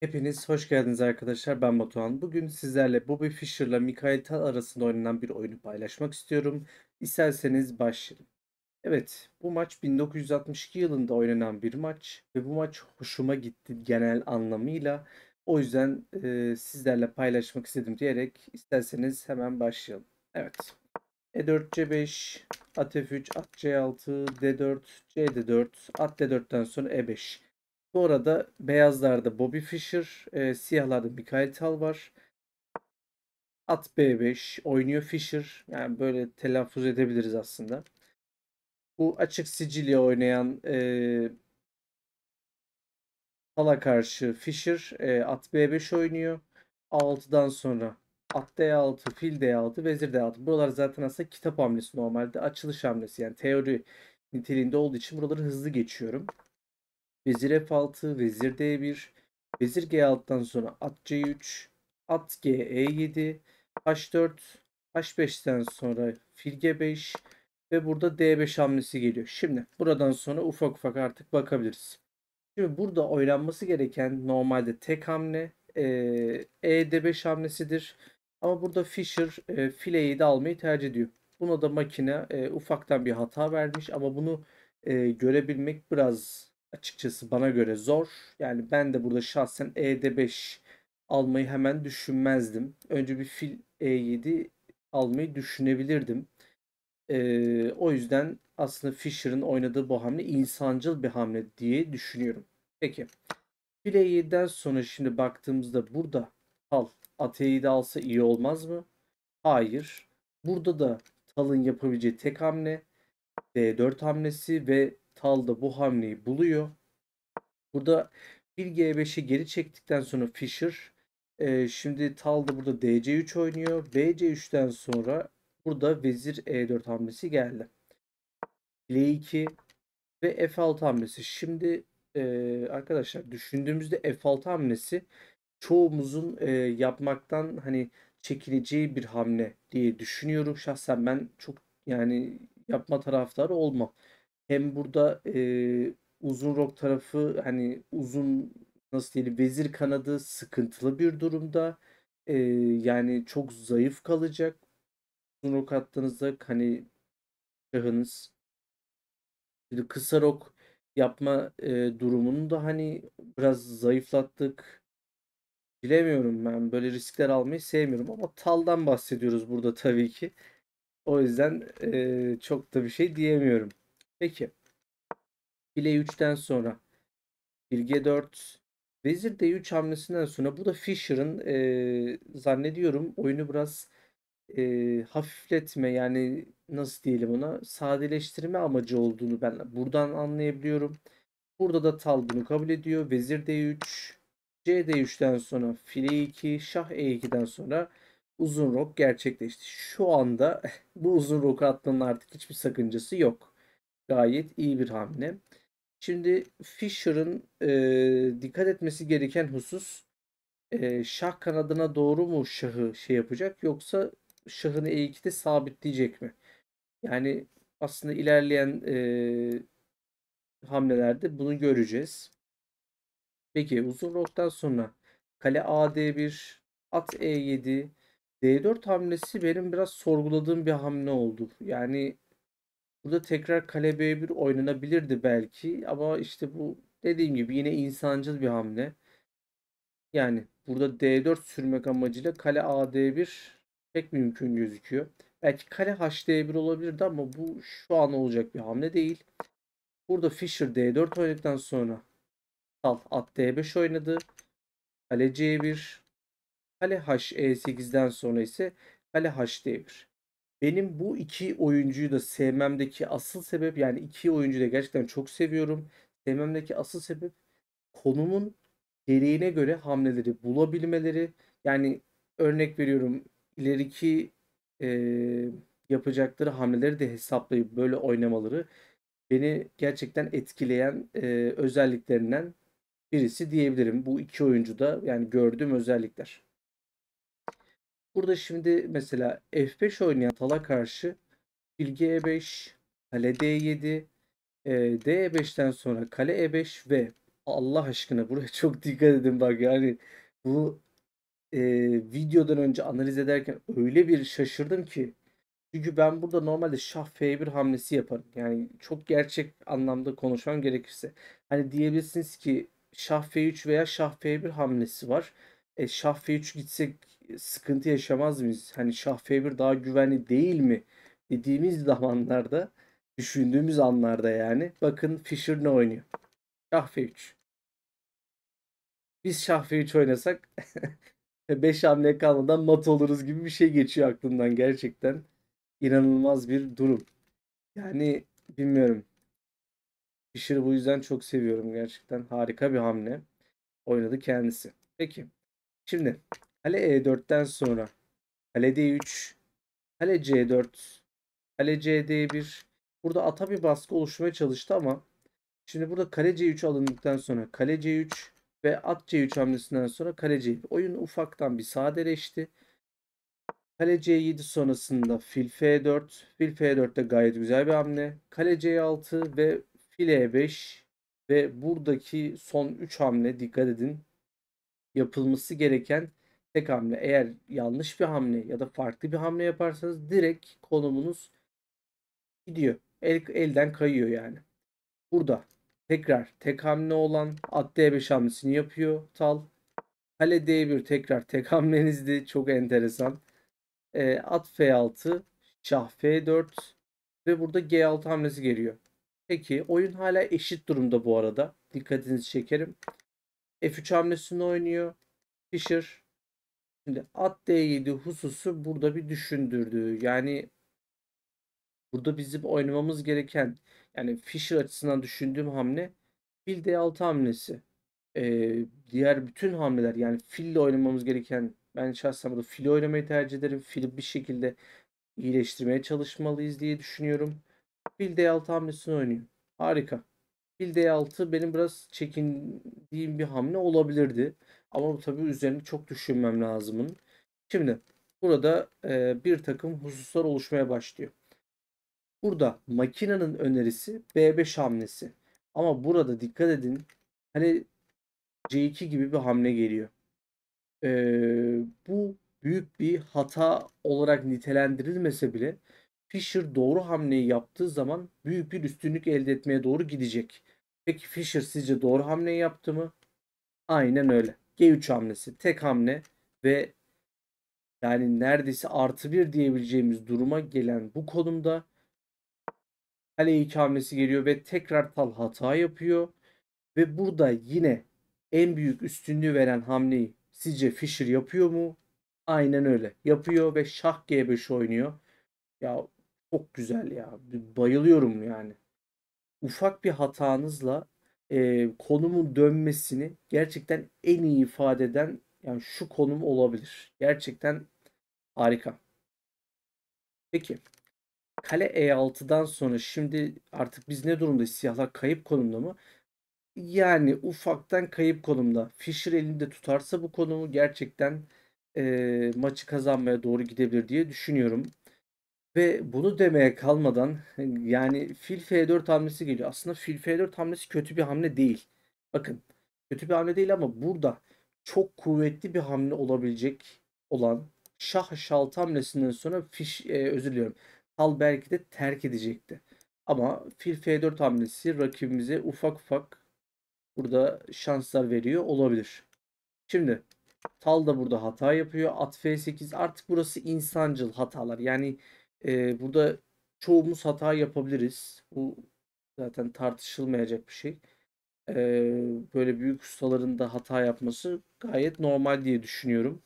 Hepiniz hoş geldiniz arkadaşlar. Ben Batuhan. Bugün sizlerle Bobby Fischer'la Mikael Tal arasında oynanan bir oyunu paylaşmak istiyorum. İsterseniz başlayalım. Evet, bu maç 1962 yılında oynanan bir maç ve bu maç hoşuma gitti genel anlamıyla. O yüzden e, sizlerle paylaşmak istedim diyerek isterseniz hemen başlayalım. Evet. E4, C5, at F3, at C6, D4, CD4, at D4'ten sonra E5. Sonra da beyazlarda Bobby Fischer, e, siyahlarda Mikael Tal var. At B5 oynuyor Fischer. Yani böyle telaffuz edebiliriz aslında. Bu açık Sicilya oynayan e, Tal'a karşı Fischer e, at B5 oynuyor. A6'dan sonra at D6, fil D6, vezir D6. Buralar zaten aslında kitap hamlesi normalde. Açılış hamlesi yani teori niteliğinde olduğu için buraları hızlı geçiyorum. Vezir F6, Vezir D1, Vezir G6'dan sonra at C3, at G E7, H4, H5'ten sonra fil G5 ve burada D5 hamlesi geliyor. Şimdi buradan sonra ufak ufak artık bakabiliriz. Şimdi burada oynanması gereken normalde tek hamle e, ED5 hamlesidir. Ama burada Fischer e, fileyi de almayı tercih ediyor. Buna da makine e, ufaktan bir hata vermiş ama bunu e, görebilmek biraz açıkçası bana göre zor. Yani ben de burada şahsen ED5 almayı hemen düşünmezdim. Önce bir fil E7 almayı düşünebilirdim. Ee, o yüzden aslında Fischer'ın oynadığı bu hamle insancıl bir hamle diye düşünüyorum. Peki. Fil E7'den sonra şimdi baktığımızda burada al e7 alsa iyi olmaz mı? Hayır. Burada da Tal'ın yapabileceği tek hamle D4 hamlesi ve Tal da bu hamleyi buluyor. Burada bir G5'i geri çektikten sonra fisher e, şimdi Tal da burada DC3 oynuyor. BC3'ten sonra burada Vezir E4 hamlesi geldi. L2 ve F6 hamlesi. Şimdi e, arkadaşlar düşündüğümüzde F6 hamlesi çoğumuzun e, yapmaktan hani çekileceği bir hamle diye düşünüyorum. Şahsen ben çok yani yapma taraftarı olmam hem burada e, uzun rock tarafı hani uzun nasıl diyelim vezir kanadı sıkıntılı bir durumda. E, yani çok zayıf kalacak. Uzun rock attığınızda hani şahınız Şimdi kısa rock yapma e, durumunu da hani biraz zayıflattık. Bilemiyorum ben böyle riskler almayı sevmiyorum ama taldan bahsediyoruz burada tabii ki. O yüzden e, çok da bir şey diyemiyorum. Peki. File 3'ten sonra g 4 Vezir D3 hamlesinden sonra bu da Fischer'ın e, zannediyorum oyunu biraz e, hafifletme yani nasıl diyelim ona sadeleştirme amacı olduğunu ben buradan anlayabiliyorum. Burada da Tal bunu kabul ediyor. Vezir D3, C d 3ten sonra file 2, şah E2'den sonra uzun rok gerçekleşti. Şu anda bu uzun rok atmanın artık hiçbir sakıncası yok. Gayet iyi bir hamle. Şimdi Fischer'ın e, dikkat etmesi gereken husus e, şah kanadına doğru mu şahı şey yapacak yoksa şahını e2'de sabitleyecek mi? Yani aslında ilerleyen e, hamlelerde bunu göreceğiz. Peki uzun roktan sonra kale AD1, at E7, D4 hamlesi benim biraz sorguladığım bir hamle oldu. Yani Burada tekrar kale B1 oynanabilirdi belki ama işte bu dediğim gibi yine insancıl bir hamle. Yani burada D4 sürmek amacıyla kale AD1 pek mümkün gözüküyor. Belki kale HD1 olabilirdi ama bu şu an olacak bir hamle değil. Burada Fischer D4 oynadıktan sonra sal at D5 oynadı. Kale C1. Kale H E8'den sonra ise kale H 1 benim bu iki oyuncuyu da sevmemdeki asıl sebep yani iki oyuncuyu da gerçekten çok seviyorum. Sevmemdeki asıl sebep konumun gereğine göre hamleleri bulabilmeleri. Yani örnek veriyorum ileriki e, yapacakları hamleleri de hesaplayıp böyle oynamaları beni gerçekten etkileyen e, özelliklerinden birisi diyebilirim. Bu iki oyuncuda yani gördüğüm özellikler. Burada şimdi mesela F5 oynayan Tal'a karşı Bilge E5, Kale D7, e, D5'ten sonra Kale E5 ve Allah aşkına buraya çok dikkat edin bak yani bu e, videodan önce analiz ederken öyle bir şaşırdım ki çünkü ben burada normalde şah F1 hamlesi yaparım. Yani çok gerçek anlamda konuşmam gerekirse. Hani diyebilirsiniz ki şah F3 veya şah F1 hamlesi var. E, şah F3 gitsek sıkıntı yaşamaz mıyız? Hani şah f daha güvenli değil mi? Dediğimiz zamanlarda düşündüğümüz anlarda yani bakın Fisher ne oynuyor? Şah F3. Biz şah F3 oynasak 5 e, hamle kalmadan mat oluruz gibi bir şey geçiyor aklımdan gerçekten. inanılmaz bir durum. Yani bilmiyorum. Fisher'ı bu yüzden çok seviyorum gerçekten. Harika bir hamle oynadı kendisi. Peki. Şimdi Kale E4'ten sonra kale D3, kale C4, kale CD1. Burada ata bir baskı oluşmaya çalıştı ama şimdi burada kale C3 alındıktan sonra kale C3 ve at C3 hamlesinden sonra kale C1. Oyun ufaktan bir sadeleşti. Kale C7 sonrasında fil F4. Fil F4 gayet güzel bir hamle. Kale C6 ve fil E5 ve buradaki son 3 hamle dikkat edin yapılması gereken tek hamle eğer yanlış bir hamle ya da farklı bir hamle yaparsanız direkt konumunuz gidiyor. El, elden kayıyor yani. Burada tekrar tek hamle olan at D5 hamlesini yapıyor Tal. Kale D1 tekrar tek hamlenizdi. Çok enteresan. E, at F6, şah F4 ve burada G6 hamlesi geliyor. Peki oyun hala eşit durumda bu arada. Dikkatinizi çekerim. F3 hamlesini oynuyor. Fischer Şimdi at D7 hususu burada bir düşündürdü. Yani burada bizim oynamamız gereken yani Fischer açısından düşündüğüm hamle fil D6 hamlesi. Ee, diğer bütün hamleler yani fille oynamamız gereken ben şahsen burada fili oynamayı tercih ederim. Fili bir şekilde iyileştirmeye çalışmalıyız diye düşünüyorum. Fil D6 hamlesini oynuyor. Harika. Fil D6 benim biraz çekindiğim bir hamle olabilirdi. Ama bu tabii üzerine çok düşünmem lazımın. Şimdi burada e, bir takım hususlar oluşmaya başlıyor. Burada makinenin önerisi B5 hamlesi. Ama burada dikkat edin hani C2 gibi bir hamle geliyor. E, bu büyük bir hata olarak nitelendirilmese bile Fischer doğru hamleyi yaptığı zaman büyük bir üstünlük elde etmeye doğru gidecek. Peki Fischer sizce doğru hamle yaptı mı? Aynen öyle. G3 hamlesi tek hamle ve yani neredeyse artı bir diyebileceğimiz duruma gelen bu konumda kale 2 hamlesi geliyor ve tekrar Tal hata yapıyor. Ve burada yine en büyük üstünlüğü veren hamleyi sizce Fischer yapıyor mu? Aynen öyle. Yapıyor ve şah G5 oynuyor. Ya çok güzel ya. Bayılıyorum yani ufak bir hatanızla e, konumun dönmesini gerçekten en iyi ifade eden yani şu konum olabilir. Gerçekten harika. Peki. Kale E6'dan sonra şimdi artık biz ne durumdayız? Siyahlar kayıp konumda mı? Yani ufaktan kayıp konumda. Fischer elinde tutarsa bu konumu gerçekten e, maçı kazanmaya doğru gidebilir diye düşünüyorum. Ve bunu demeye kalmadan yani fil F4 hamlesi geliyor. Aslında fil F4 hamlesi kötü bir hamle değil. Bakın kötü bir hamle değil ama burada çok kuvvetli bir hamle olabilecek olan şah şalt hamlesinden sonra fiş e, özür diliyorum. Hal belki de terk edecekti. Ama fil F4 hamlesi rakibimize ufak ufak burada şanslar veriyor olabilir. Şimdi Tal da burada hata yapıyor. At F8 artık burası insancıl hatalar. Yani ee, burada çoğumuz hata yapabiliriz. Bu zaten tartışılmayacak bir şey. Ee, böyle büyük ustaların da hata yapması gayet normal diye düşünüyorum.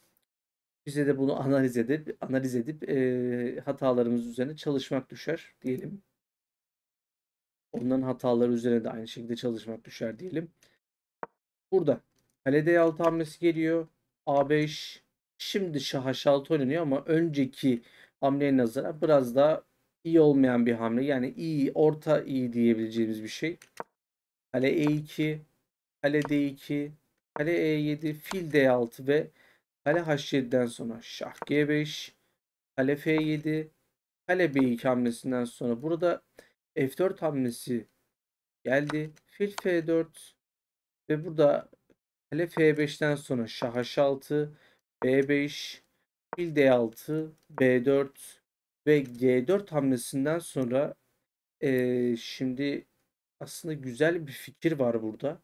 Bize de bunu analiz edip analiz edip e, hatalarımız üzerine çalışmak düşer diyelim. Onların hataları üzerine de aynı şekilde çalışmak düşer diyelim. Burada kale D6 hamlesi geliyor. A5 şimdi şaha 6 oynanıyor ama önceki hamleye nazara biraz daha iyi olmayan bir hamle. Yani iyi, orta iyi diyebileceğimiz bir şey. Kale E2, kale D2, kale E7, fil D6 ve kale H7'den sonra şah G5, kale F7, kale B2 hamlesinden sonra burada F4 hamlesi geldi. Fil F4 ve burada kale F5'ten sonra şah H6, B5, Fil D6, B4 ve G4 hamlesinden sonra e, şimdi aslında güzel bir fikir var burada.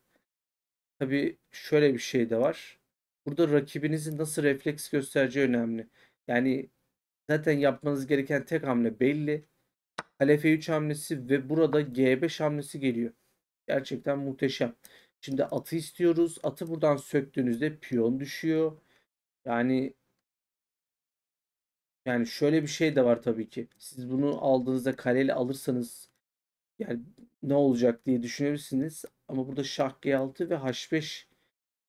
Tabi şöyle bir şey de var. Burada rakibinizin nasıl refleks göstereceği önemli. Yani zaten yapmanız gereken tek hamle belli. Kale F3 hamlesi ve burada G5 hamlesi geliyor. Gerçekten muhteşem. Şimdi atı istiyoruz. Atı buradan söktüğünüzde piyon düşüyor. Yani yani şöyle bir şey de var tabii ki. Siz bunu aldığınızda kaleli alırsanız yani ne olacak diye düşünebilirsiniz. Ama burada şah G6 ve H5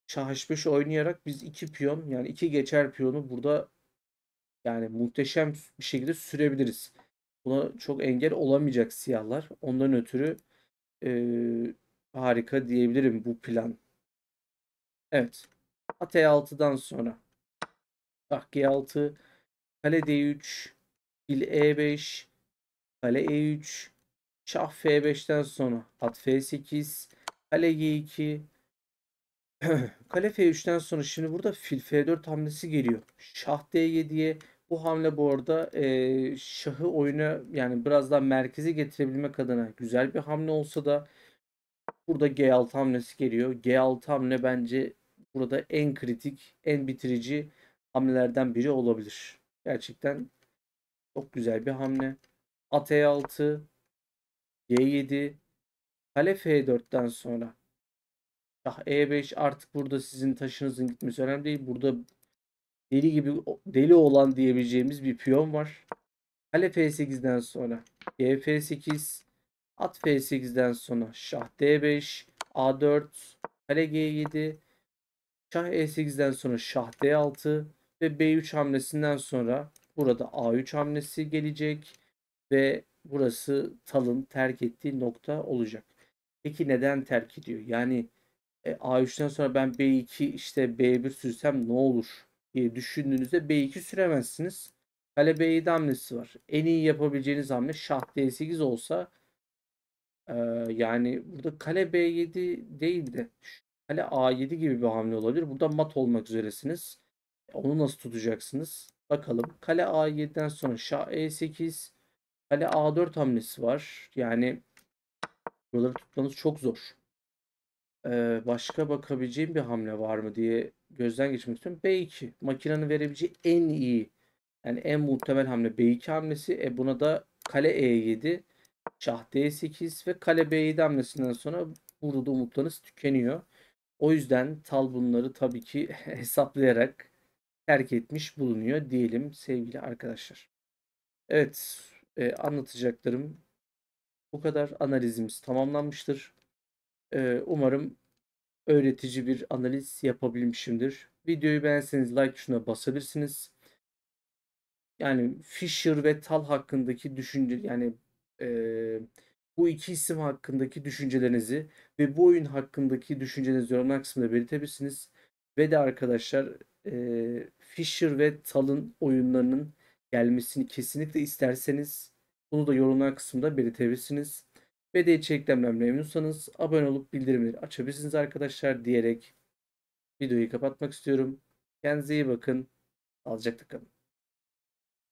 şah H5 oynayarak biz iki piyon yani iki geçer piyonu burada yani muhteşem bir şekilde sürebiliriz. Buna çok engel olamayacak siyahlar. Ondan ötürü e, harika diyebilirim bu plan. Evet. At E6'dan sonra. Şah G6 Kale D3, fil E5, kale E3, şah F5'ten sonra at F8, kale G2, kale F3'ten sonra şimdi burada fil F4 hamlesi geliyor. Şah D7'ye bu hamle bu arada e, şahı oyuna yani biraz daha merkeze getirebilmek adına güzel bir hamle olsa da burada G6 hamlesi geliyor. G6 hamle bence burada en kritik, en bitirici hamlelerden biri olabilir. Gerçekten çok güzel bir hamle. At E6, G7, kale F4'ten sonra şah E5 artık burada sizin taşınızın gitmesi önemli değil. Burada deli gibi deli olan diyebileceğimiz bir piyon var. Kale F8'den sonra G F8, at F8'den sonra şah D5, A4, kale G7, şah E8'den sonra şah D6, ve B3 hamlesinden sonra burada A3 hamlesi gelecek ve burası Tal'ın terk ettiği nokta olacak. Peki neden terk ediyor? Yani e, A3'ten sonra ben B2 işte B1 sürsem ne olur diye düşündüğünüzde B2 süremezsiniz. Kale B7 hamlesi var. En iyi yapabileceğiniz hamle şah D8 olsa e, yani burada kale B7 değil de kale A7 gibi bir hamle olabilir. Burada mat olmak üzeresiniz. Onu nasıl tutacaksınız? Bakalım. Kale A7'den sonra şah E8. Kale A4 hamlesi var. Yani buraları tutmanız çok zor. Ee, başka bakabileceğim bir hamle var mı diye gözden geçmek istiyorum. B2. Makinenin verebileceği en iyi yani en muhtemel hamle B2 hamlesi. E buna da kale E7, şah D8 ve kale B7 hamlesinden sonra burada umutlarınız tükeniyor. O yüzden tal bunları tabii ki hesaplayarak terk etmiş bulunuyor diyelim sevgili arkadaşlar. Evet e, anlatacaklarım bu kadar analizimiz tamamlanmıştır. E, umarım öğretici bir analiz yapabilmişimdir. Videoyu beğenseniz like tuşuna basabilirsiniz. Yani Fisher ve Tal hakkındaki düşünce yani e, bu iki isim hakkındaki düşüncelerinizi ve bu oyun hakkındaki düşüncelerinizi yorumlar kısmında belirtebilirsiniz. Ve de arkadaşlar e, ee, Fisher ve Tal'ın oyunlarının gelmesini kesinlikle isterseniz bunu da yorumlar kısmında belirtebilirsiniz. Ve de içeriklerden memnunsanız abone olup bildirimleri açabilirsiniz arkadaşlar diyerek videoyu kapatmak istiyorum. Kendinize iyi bakın. Alacaklı kalın.